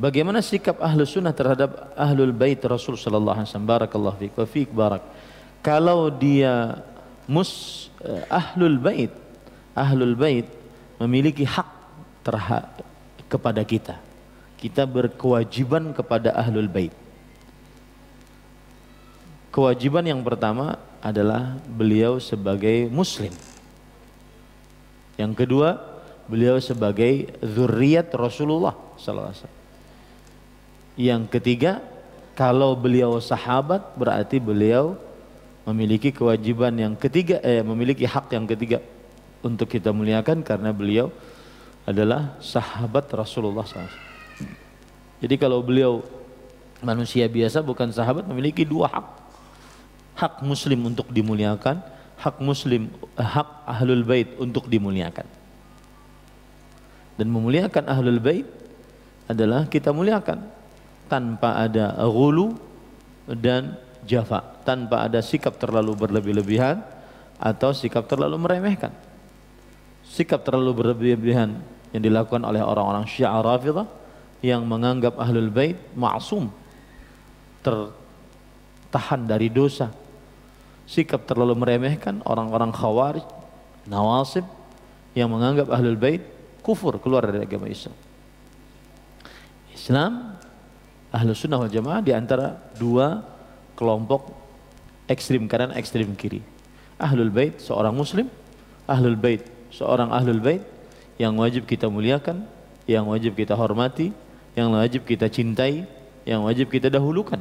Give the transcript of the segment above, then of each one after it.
Bagaimana sikap ahlu sunnah terhadap ahlul bait Rasul shallallahu alaihi wasallam barakallahu fiq wa fiq barak. Kalau dia mus eh, ahlul bait, ahlul bait memiliki hak terhadap kepada kita. Kita berkewajiban kepada ahlul bait. Kewajiban yang pertama adalah beliau sebagai muslim. Yang kedua, beliau sebagai zuriat Rasulullah sallallahu alaihi wasallam. Yang ketiga, kalau beliau sahabat berarti beliau memiliki kewajiban yang ketiga eh memiliki hak yang ketiga untuk kita muliakan karena beliau adalah sahabat Rasulullah SAW. Jadi kalau beliau manusia biasa bukan sahabat memiliki dua hak. Hak muslim untuk dimuliakan, hak muslim eh, hak ahlul bait untuk dimuliakan. Dan memuliakan ahlul bait adalah kita muliakan tanpa ada gulu dan jafa, tanpa ada sikap terlalu berlebih-lebihan atau sikap terlalu meremehkan. Sikap terlalu berlebih-lebihan yang dilakukan oleh orang-orang Syiah Rafidah yang menganggap Ahlul Bait ma'sum, tertahan dari dosa. Sikap terlalu meremehkan orang-orang Khawarij, Nawasib yang menganggap Ahlul Bait kufur keluar dari agama Islam. Islam ahlu sunnah wal jamaah di antara dua kelompok ekstrim kanan ekstrim kiri. Ahlul bait seorang muslim, ahlul bait seorang ahlul bait yang wajib kita muliakan, yang wajib kita hormati, yang wajib kita cintai, yang wajib kita dahulukan.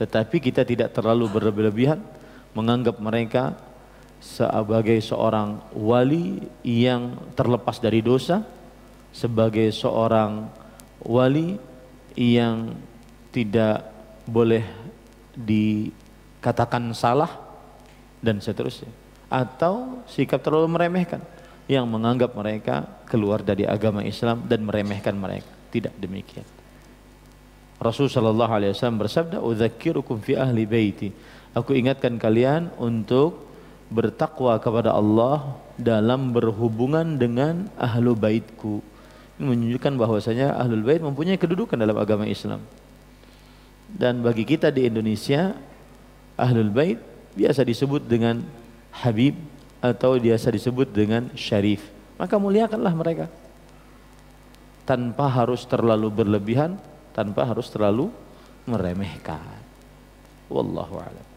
Tetapi kita tidak terlalu berlebihan menganggap mereka sebagai seorang wali yang terlepas dari dosa, sebagai seorang wali yang tidak boleh dikatakan salah dan seterusnya atau sikap terlalu meremehkan yang menganggap mereka keluar dari agama Islam dan meremehkan mereka tidak demikian Rasul sallallahu alaihi wasallam bersabda udzakirukum fi ahli baiti aku ingatkan kalian untuk bertakwa kepada Allah dalam berhubungan dengan ahlu baitku menunjukkan bahwasanya Ahlul Bait mempunyai kedudukan dalam agama Islam. Dan bagi kita di Indonesia, Ahlul Bait biasa disebut dengan Habib atau biasa disebut dengan Syarif. Maka muliakanlah mereka. Tanpa harus terlalu berlebihan, tanpa harus terlalu meremehkan. Wallahu a'lam.